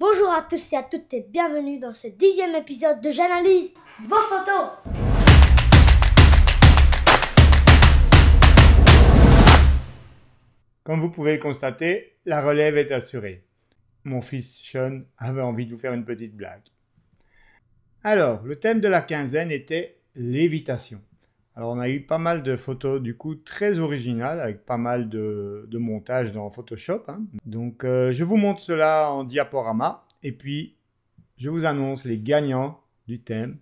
Bonjour à tous et à toutes et bienvenue dans ce dixième épisode de J'analyse vos photos. Comme vous pouvez le constater, la relève est assurée. Mon fils Sean avait envie de vous faire une petite blague. Alors, le thème de la quinzaine était l'évitation. Alors on a eu pas mal de photos du coup très originales avec pas mal de, montage montages dans Photoshop. Hein. Donc euh, je vous montre cela en diaporama et puis je vous annonce les gagnants du thème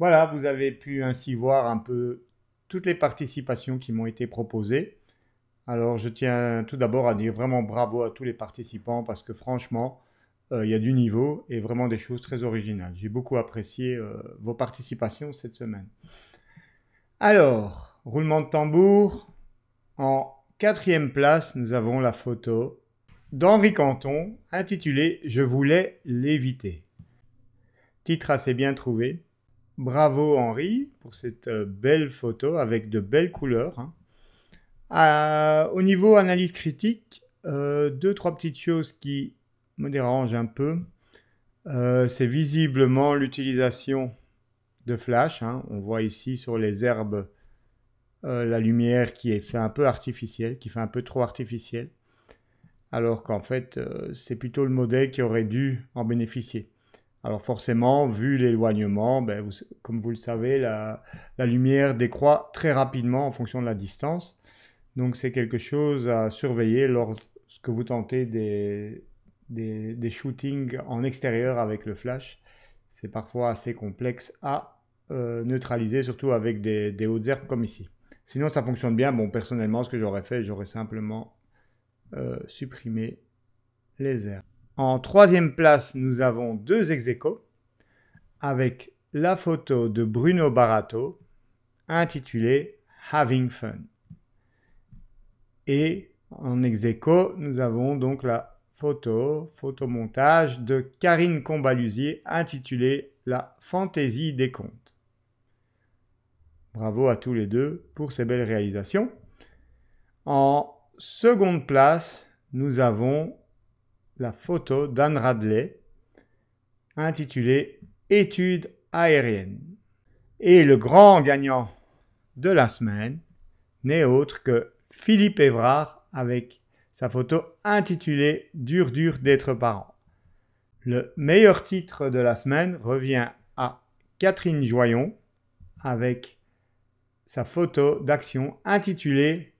Voilà, vous avez pu ainsi voir un peu toutes les participations qui m'ont été proposées. Alors je tiens tout d'abord à dire vraiment bravo à tous les participants parce que franchement, euh, il y a du niveau et vraiment des choses très originales. J'ai beaucoup apprécié euh, vos participations cette semaine. Alors, roulement de tambour. En quatrième place, nous avons la photo d'Henri Canton intitulée Je voulais l'éviter. Titre assez bien trouvé. Bravo Henri pour cette euh, belle photo avec de belles couleurs. Hein. Ah, au niveau analyse critique, euh, deux, trois petites choses qui me dérangent un peu. Euh, c'est visiblement l'utilisation de flash. Hein. On voit ici sur les herbes la lumière qui est fait un peu artificielle, qui fait un peu trop artificielle. Alors qu'en fait, c'est plutôt le modèle qui aurait dû en bénéficier. Alors forcément, vu l'éloignement, ben, comme vous le savez, la, lumière décroît très rapidement en fonction de la distance. Donc c'est quelque chose à surveiller lorsque vous tentez des, shootings en extérieur avec le flash. C'est parfois assez complexe à euh, neutraliser, surtout avec des, hautes herbes comme ici. Sinon, ça fonctionne bien. Bon, personnellement, ce que j'aurais fait, j'aurais simplement euh, supprimé les herbes. En troisième place, nous avons deux ex avec la photo de Bruno Barato intitulée Having Fun. Et en ex nous avons donc la photo, photomontage de Karine Combalusier intitulée La fantaisie des contes. Bravo à tous les deux pour ces belles réalisations. En seconde place, nous avons la photo d'Anne Radley intitulée Études aériennes. Et le grand gagnant de la semaine n'est autre que Philippe Évrard avec sa photo intitulée Dur dur d'être parent. Le meilleur titre de la semaine revient à Catherine Joyon avec sa photo d'action intitulée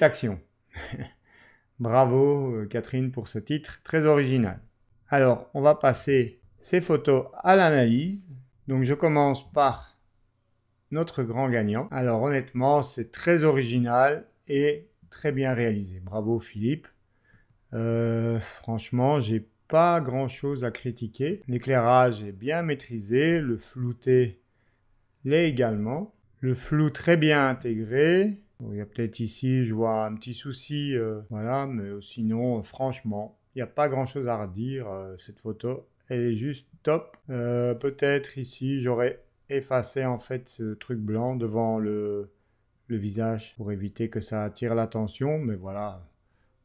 action ». Bravo euh, Catherine pour ce titre, très original. Alors, on va passer ces photos à l'analyse. Donc, je commence par notre grand gagnant. Alors, honnêtement, c'est très original et très bien réalisé. Bravo Philippe. Euh, franchement, j'ai pas grand chose à critiquer. L'éclairage est bien maîtrisé, le flouté l'est également. Le flou très bien intégré, il y a peut-être ici, je vois un petit souci, euh, voilà, mais euh, sinon, euh, franchement, il n'y a pas grand-chose à redire. cette photo, elle est juste top. peut-être ici, j'aurais effacé en fait ce truc blanc devant le, visage pour éviter que ça attire l'attention, mais voilà.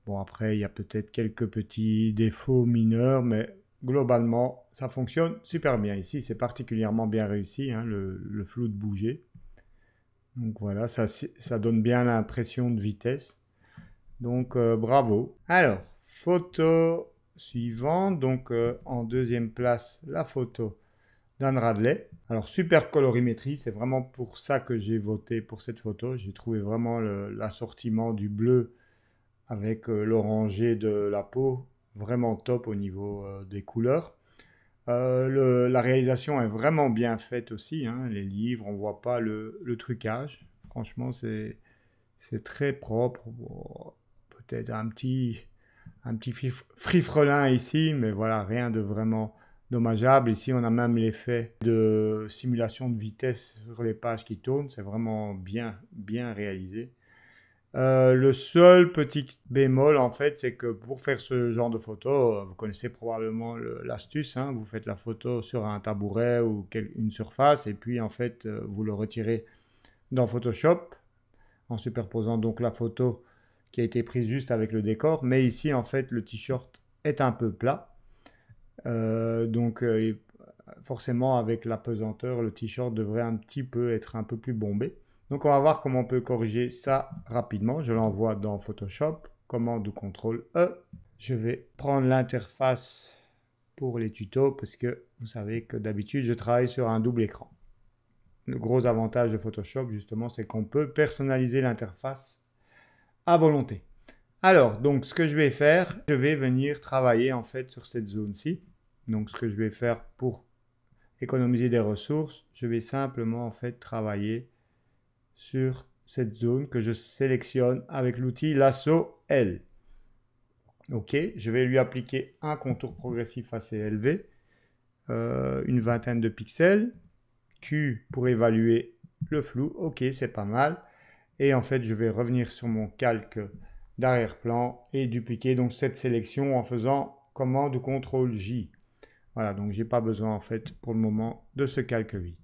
Bon, après, il y a peut-être quelques petits défauts mineurs, mais globalement, ça fonctionne super bien. Ici, c'est particulièrement bien réussi, hein, le, le, flou de bouger. Donc voilà, ça, donne bien l'impression de vitesse. Donc euh, bravo. Alors, photo suivante. Donc euh, en deuxième place, la photo d'Anne Radley. Alors super colorimétrie, c'est vraiment pour ça que j'ai voté pour cette photo. J'ai trouvé vraiment l'assortiment du bleu avec l'orangé euh, l'oranger de la peau vraiment top au niveau des couleurs. Euh, la réalisation est vraiment bien faite aussi. Hein. Les livres, on voit pas le, trucage. Franchement, c'est très propre. Peut-être un petit, un petit frifrelin ici, mais voilà, rien de vraiment dommageable. Ici, on a même l'effet de simulation de vitesse sur les pages qui tournent. C'est vraiment bien, bien réalisé. Euh, le seul petit bémol, en fait, c'est que pour faire ce genre de photo, euh, vous connaissez probablement l'astuce, hein, vous faites la photo sur un tabouret ou une surface, et puis en fait, euh, vous le retirez dans Photoshop, en superposant donc la photo qui a été prise juste avec le décor. Mais ici, en fait, le t-shirt est un peu plat. donc, forcément, avec la pesanteur, le t-shirt devrait un petit peu être un peu plus bombé. Donc on va voir comment on peut corriger ça rapidement. Je l'envoie dans Photoshop, commande ou contrôle E. Je vais prendre l'interface pour les tutos parce que vous savez que d'habitude je travaille sur un double écran. Le gros avantage de Photoshop justement c'est qu'on peut personnaliser l'interface à volonté. Alors donc ce que je vais faire, je vais venir travailler en fait sur cette zone-ci. Donc ce que je vais faire pour économiser des ressources, je vais simplement en fait travailler sur cette zone que je sélectionne avec l'outil lasso L. Ok, je vais lui appliquer un contour progressif assez élevé, euh, une vingtaine de pixels, Q pour évaluer le flou, ok c'est pas mal. Et en fait je vais revenir sur mon calque d'arrière-plan et dupliquer donc cette sélection en faisant commande CTRL J. Voilà, donc j'ai pas besoin en fait pour le moment de ce calque vide.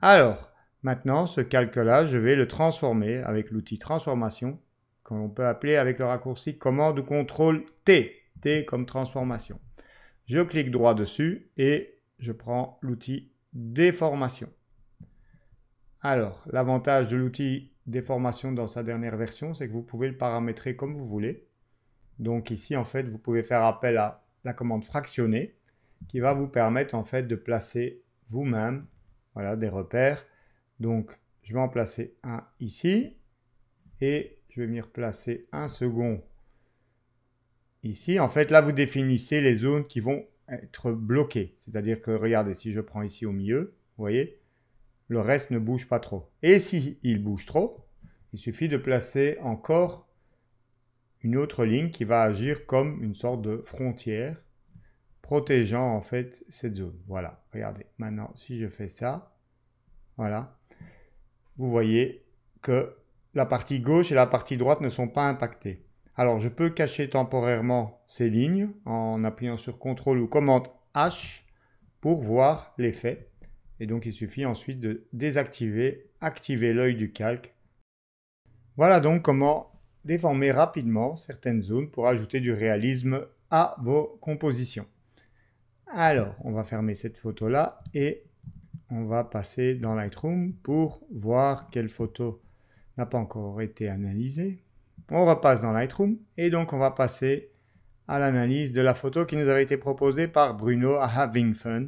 Alors, Maintenant, ce calque-là, je vais le transformer avec l'outil transformation, qu'on peut appeler avec le raccourci commande contrôle T, T comme transformation. Je clique droit dessus et je prends l'outil déformation. Alors, l'avantage de l'outil déformation dans sa dernière version, c'est que vous pouvez le paramétrer comme vous voulez. Donc ici, en fait, vous pouvez faire appel à la commande Fractionner qui va vous permettre, en fait, de placer vous-même voilà, des repères donc, je vais en placer un ici et je vais venir replacer un second ici. En fait, là, vous définissez les zones qui vont être bloquées. C'est-à-dire que, regardez, si je prends ici au milieu, vous voyez, le reste ne bouge pas trop. Et si bouge trop, il suffit de placer encore une autre ligne qui va agir comme une sorte de frontière protégeant en fait cette zone. Voilà, regardez. Maintenant, si je fais ça, voilà, vous voyez que la partie gauche et la partie droite ne sont pas impactées. Alors je peux cacher temporairement ces lignes en appuyant sur CTRL ou commande H pour voir l'effet. Et donc il suffit ensuite de désactiver, activer l'œil du calque. Voilà donc comment déformer rapidement certaines zones pour ajouter du réalisme à vos compositions. Alors on va fermer cette photo là et on va passer dans Lightroom pour voir quelle photo n'a pas encore été analysée. On repasse dans Lightroom et donc on va passer à l'analyse de la photo qui nous avait été proposée par Bruno à Having Fun.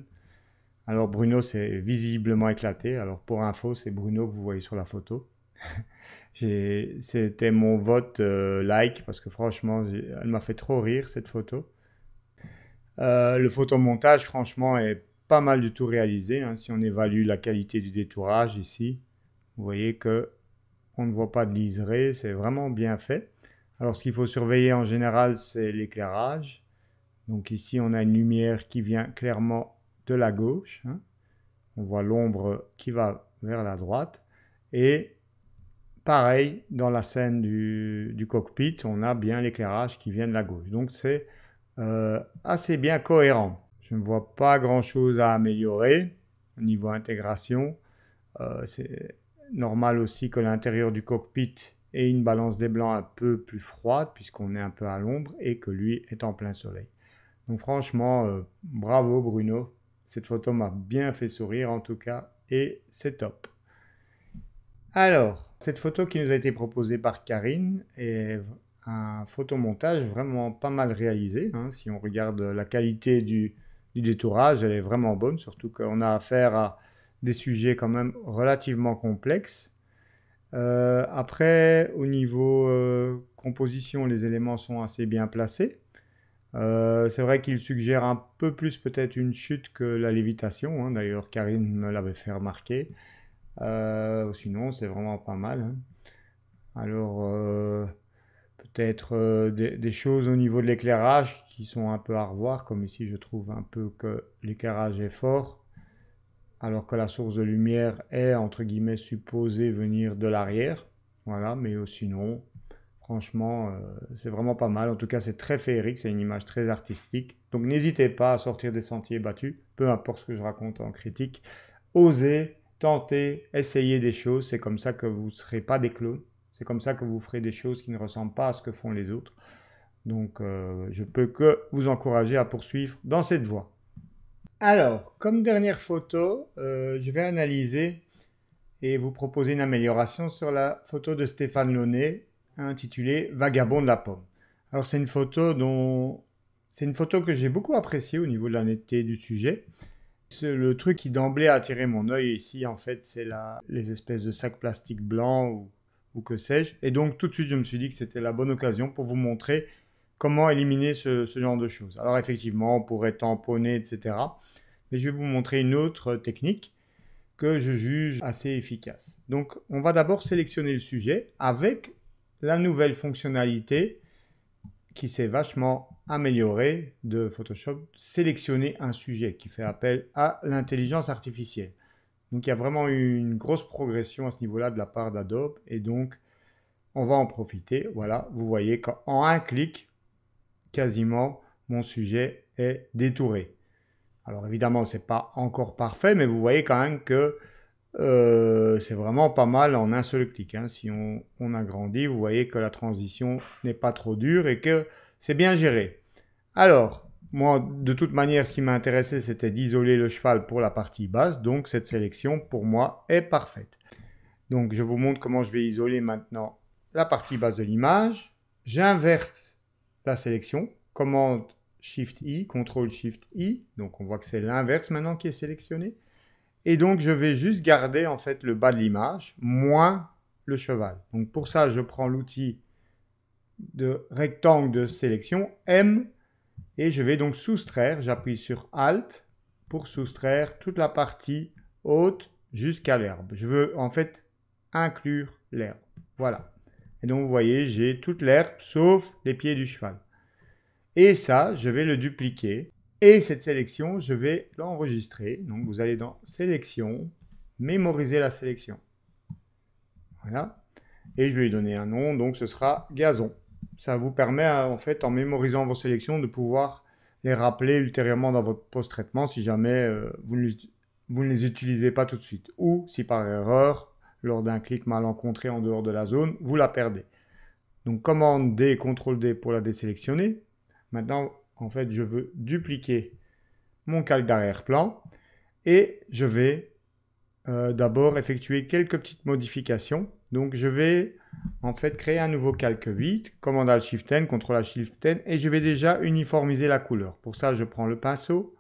Alors Bruno s'est visiblement éclaté. Alors pour info, c'est Bruno que vous voyez sur la photo. C'était mon vote euh, like parce que franchement, elle m'a fait trop rire cette photo. Euh, le photomontage, franchement, est pas mal du tout réalisé. Hein. Si on évalue la qualité du détourage ici, vous voyez que on ne voit pas de liseré, c'est vraiment bien fait. Alors ce qu'il faut surveiller en général, c'est l'éclairage. Donc ici, on a une lumière qui vient clairement de la gauche. Hein. On voit l'ombre qui va vers la droite. Et pareil, dans la scène du, cockpit, on a bien l'éclairage qui vient de la gauche. Donc c'est euh, assez bien cohérent je ne vois pas grand-chose à améliorer au niveau intégration. Euh, c'est normal aussi que l'intérieur du cockpit ait une balance des blancs un peu plus froide puisqu'on est un peu à l'ombre et que lui est en plein soleil. Donc franchement, euh, bravo Bruno. Cette photo m'a bien fait sourire en tout cas et c'est top. Alors, cette photo qui nous a été proposée par Karine est un photomontage vraiment pas mal réalisé. Hein, si on regarde la qualité du, du détourage, elle est vraiment bonne, surtout qu'on a affaire à des sujets quand même relativement complexes. Euh, après, au niveau euh, composition, les éléments sont assez bien placés. Euh, c'est vrai qu'il suggère un peu plus peut-être une chute que la lévitation. Hein. D'ailleurs, Karine me l'avait fait remarquer. sinon, c'est vraiment pas mal. Hein. Alors, être euh, des, choses au niveau de l'éclairage qui sont un peu à revoir, comme ici je trouve un peu que l'éclairage est fort, alors que la source de lumière est entre guillemets supposée venir de l'arrière. Voilà, mais euh, sinon, franchement, euh, c'est vraiment pas mal. En tout cas, c'est très féerique, c'est une image très artistique. Donc n'hésitez pas à sortir des sentiers battus, peu importe ce que je raconte en critique. Osez, tenter essayez des choses, c'est comme ça que vous ne serez pas des clones. C'est comme ça que vous ferez des choses qui ne ressemblent pas à ce que font les autres. Donc, euh, je peux que vous encourager à poursuivre dans cette voie. Alors, comme dernière photo, euh, je vais analyser et vous proposer une amélioration sur la photo de Stéphane Launay intitulée Vagabond de la pomme. Alors, c'est une photo dont c'est une photo que j'ai beaucoup appréciée au niveau de la netteté du sujet. Le truc qui d'emblée a attiré mon œil ici, en fait, c'est là les espèces de sacs plastiques blancs ou ou que sais-je. Et donc tout de suite, je me suis dit que c'était la bonne occasion pour vous montrer comment éliminer ce, ce, genre de choses. Alors effectivement, on pourrait tamponner, etc. Mais je vais vous montrer une autre technique que je juge assez efficace. Donc on va d'abord sélectionner le sujet avec la nouvelle fonctionnalité qui s'est vachement améliorée de Photoshop, sélectionner un sujet qui fait appel à l'intelligence artificielle. Donc il y a vraiment eu une grosse progression à ce niveau-là de la part d'Adobe et donc on va en profiter. Voilà, vous voyez qu'en un clic, quasiment mon sujet est détouré. Alors évidemment, ce n'est pas encore parfait, mais vous voyez quand même que euh, c'est vraiment pas mal en un seul clic. Hein. Si on, on, agrandit, vous voyez que la transition n'est pas trop dure et que c'est bien géré. Alors, moi, de toute manière, ce qui m'a intéressé, c'était d'isoler le cheval pour la partie basse. Donc, cette sélection, pour moi, est parfaite. Donc, je vous montre comment je vais isoler maintenant la partie basse de l'image. J'inverse la sélection. Commande Shift-I, Contrôle-Shift-I. Donc, on voit que c'est l'inverse maintenant qui est sélectionné. Et donc, je vais juste garder, en fait, le bas de l'image, moins le cheval. Donc, pour ça, je prends l'outil de rectangle de sélection M et je vais donc soustraire, j'appuie sur Alt pour soustraire toute la partie haute jusqu'à l'herbe. Je veux en fait inclure l'herbe. Voilà. Et donc vous voyez, j'ai toute l'herbe sauf les pieds du cheval. Et ça, je vais le dupliquer. Et cette sélection, je vais l'enregistrer. Donc vous allez dans Sélection, Mémoriser la sélection. Voilà. Et je vais lui donner un nom, donc ce sera gazon ça vous permet, hein, en fait, en mémorisant vos sélections, de pouvoir les rappeler ultérieurement dans votre post-traitement si jamais euh, vous, ne, les utilisez pas tout de suite. Ou si par erreur, lors d'un clic mal rencontré en dehors de la zone, vous la perdez. Donc commande D, contrôle D pour la désélectionner. Maintenant, en fait, je veux dupliquer mon calque d'arrière-plan et je vais euh, d'abord effectuer quelques petites modifications. Donc je vais en fait créer un nouveau calque vide, commande Alt Shift N, contrôle Alt Shift N, et je vais déjà uniformiser la couleur. Pour ça, je prends le pinceau,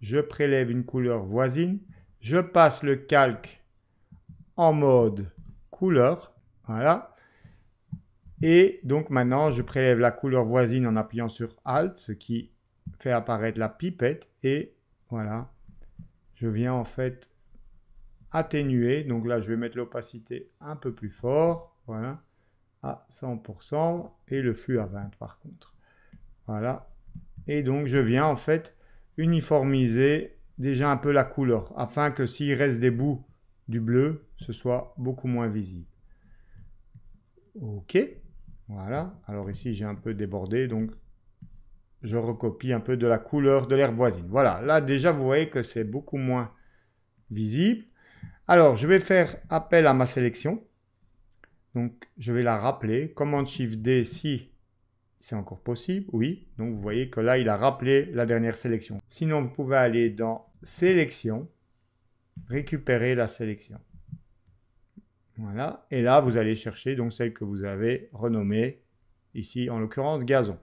je prélève une couleur voisine, je passe le calque en mode couleur, voilà. Et donc maintenant, je prélève la couleur voisine en appuyant sur Alt, ce qui fait apparaître la pipette, et voilà, je viens en fait atténuer, donc là je vais mettre l'opacité un peu plus fort, voilà, à 100% et le flux à 20 par contre. Voilà. Et donc je viens en fait uniformiser déjà un peu la couleur afin que s'il reste des bouts du bleu, ce soit beaucoup moins visible. OK. Voilà. Alors ici, j'ai un peu débordé, donc je recopie un peu de la couleur de l'herbe voisine. Voilà. Là, déjà, vous voyez que c'est beaucoup moins visible. Alors, je vais faire appel à ma sélection. Donc je vais la rappeler. Commande Shift D si c'est encore possible, oui. Donc vous voyez que là, il a rappelé la dernière sélection. Sinon, vous pouvez aller dans Sélection, récupérer la sélection. Voilà, et là, vous allez chercher donc celle que vous avez renommée, ici en l'occurrence gazon.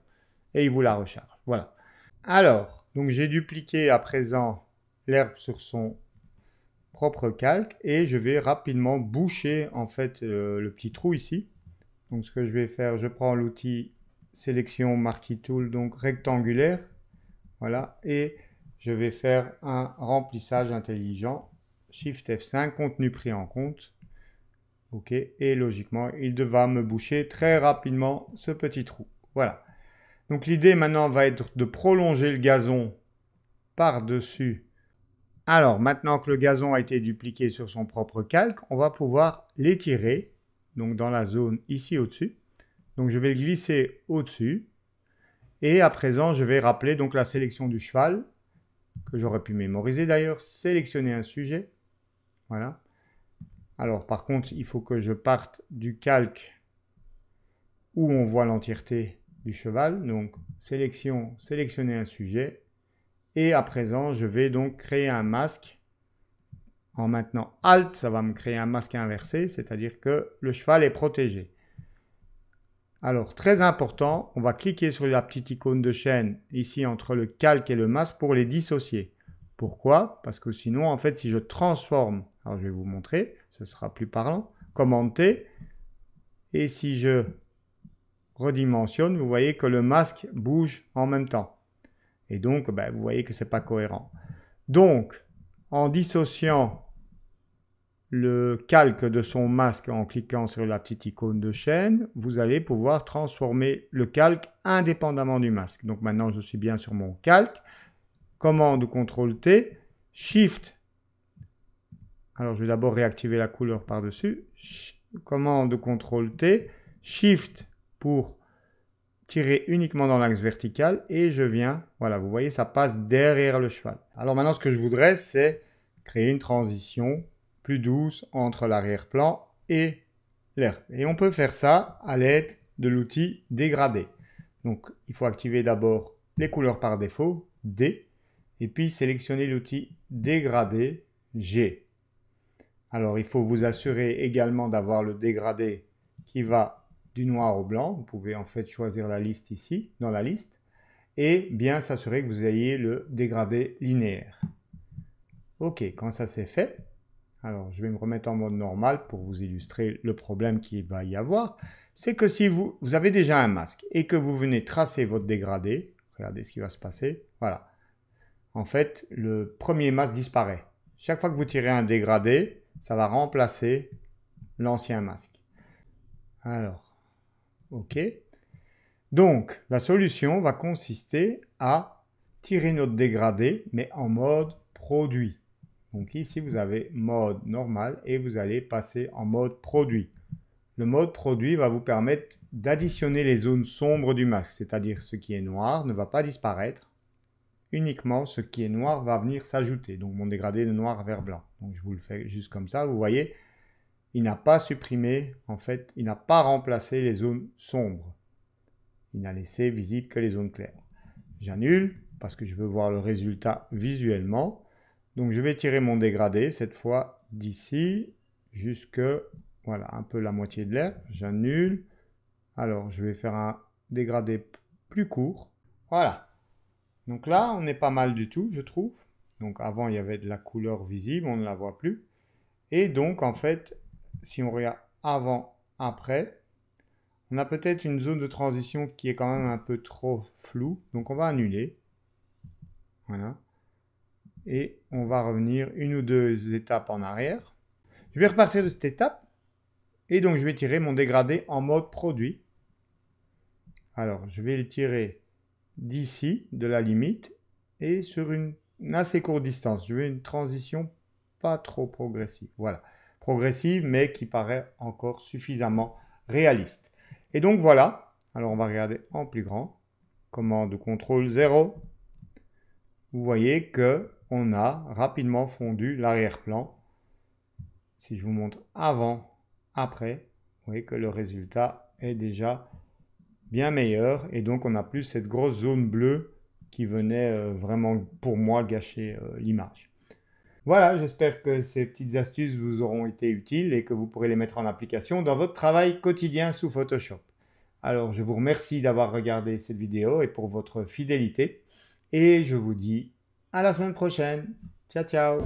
Et il vous la recharge, voilà. Alors, donc j'ai dupliqué à présent l'herbe sur son propre calque et je vais rapidement boucher en fait euh, le petit trou ici. Donc ce que je vais faire, je prends l'outil sélection marque tool donc rectangulaire. Voilà et je vais faire un remplissage intelligent. Shift F5, contenu pris en compte. OK et logiquement, il devra me boucher très rapidement ce petit trou. Voilà. Donc l'idée maintenant va être de prolonger le gazon par-dessus alors, maintenant que le gazon a été dupliqué sur son propre calque, on va pouvoir l'étirer, donc dans la zone ici au-dessus. Donc, je vais le glisser au-dessus. Et à présent, je vais rappeler donc la sélection du cheval, que j'aurais pu mémoriser d'ailleurs, sélectionner un sujet. Voilà. Alors, par contre, il faut que je parte du calque où on voit l'entièreté du cheval. Donc, sélection, sélectionner un sujet, et à présent, je vais donc créer un masque. En maintenant Alt, ça va me créer un masque inversé, c'est-à-dire que le cheval est protégé. Alors, très important, on va cliquer sur la petite icône de chaîne ici entre le calque et le masque pour les dissocier. Pourquoi Parce que sinon, en fait, si je transforme, alors je vais vous montrer, ce sera plus parlant, commenter, et si je redimensionne, vous voyez que le masque bouge en même temps. Et donc, bah, vous voyez que ce n'est pas cohérent. Donc, en dissociant le calque de son masque en cliquant sur la petite icône de chaîne, vous allez pouvoir transformer le calque indépendamment du masque. Donc maintenant, je suis bien sur mon calque. Commande CTRL T, Shift. Alors, je vais d'abord réactiver la couleur par-dessus. Commande CTRL T, Shift pour tirer uniquement dans l'axe vertical et je viens, voilà, vous voyez, ça passe derrière le cheval. Alors maintenant, ce que je voudrais, c'est créer une transition plus douce entre l'arrière-plan et l'air. Et on peut faire ça à l'aide de l'outil dégradé. Donc, il faut activer d'abord les couleurs par défaut, D, et puis sélectionner l'outil dégradé, G. Alors, il faut vous assurer également d'avoir le dégradé qui va du noir au blanc. Vous pouvez en fait choisir la liste ici, dans la liste, et bien s'assurer que vous ayez le dégradé linéaire. Ok, quand ça c'est fait, alors je vais me remettre en mode normal pour vous illustrer le problème qu'il va y avoir, c'est que si vous, vous avez déjà un masque et que vous venez tracer votre dégradé, regardez ce qui va se passer, voilà. En fait, le premier masque disparaît. Chaque fois que vous tirez un dégradé, ça va remplacer l'ancien masque. Alors, OK Donc, la solution va consister à tirer notre dégradé, mais en mode produit. Donc ici, vous avez mode normal et vous allez passer en mode produit. Le mode produit va vous permettre d'additionner les zones sombres du masque, c'est-à-dire ce qui est noir ne va pas disparaître. Uniquement ce qui est noir va venir s'ajouter, donc mon dégradé de noir vers blanc. Donc je vous le fais juste comme ça, vous voyez, il n'a pas supprimé, en fait, il n'a pas remplacé les zones sombres. Il n'a laissé visible que les zones claires. J'annule parce que je veux voir le résultat visuellement. Donc je vais tirer mon dégradé cette fois d'ici jusque voilà un peu la moitié de l'air. J'annule. Alors je vais faire un dégradé plus court. Voilà. Donc là on est pas mal du tout je trouve. Donc avant il y avait de la couleur visible, on ne la voit plus. Et donc en fait si on regarde avant, après, on a peut-être une zone de transition qui est quand même un peu trop floue. Donc on va annuler. Voilà. Et on va revenir une ou deux étapes en arrière. Je vais repartir de cette étape. Et donc je vais tirer mon dégradé en mode produit. Alors je vais le tirer d'ici, de la limite, et sur une, assez courte distance. Je veux une transition pas trop progressive. Voilà progressive, mais qui paraît encore suffisamment réaliste. Et donc voilà, alors on va regarder en plus grand, commande contrôle 0, vous voyez que on a rapidement fondu l'arrière-plan. Si je vous montre avant, après, vous voyez que le résultat est déjà bien meilleur et donc on n'a plus cette grosse zone bleue qui venait euh, vraiment pour moi gâcher euh, l'image. Voilà, j'espère que ces petites astuces vous auront été utiles et que vous pourrez les mettre en application dans votre travail quotidien sous Photoshop. Alors je vous remercie d'avoir regardé cette vidéo et pour votre fidélité et je vous dis à la semaine prochaine. Ciao ciao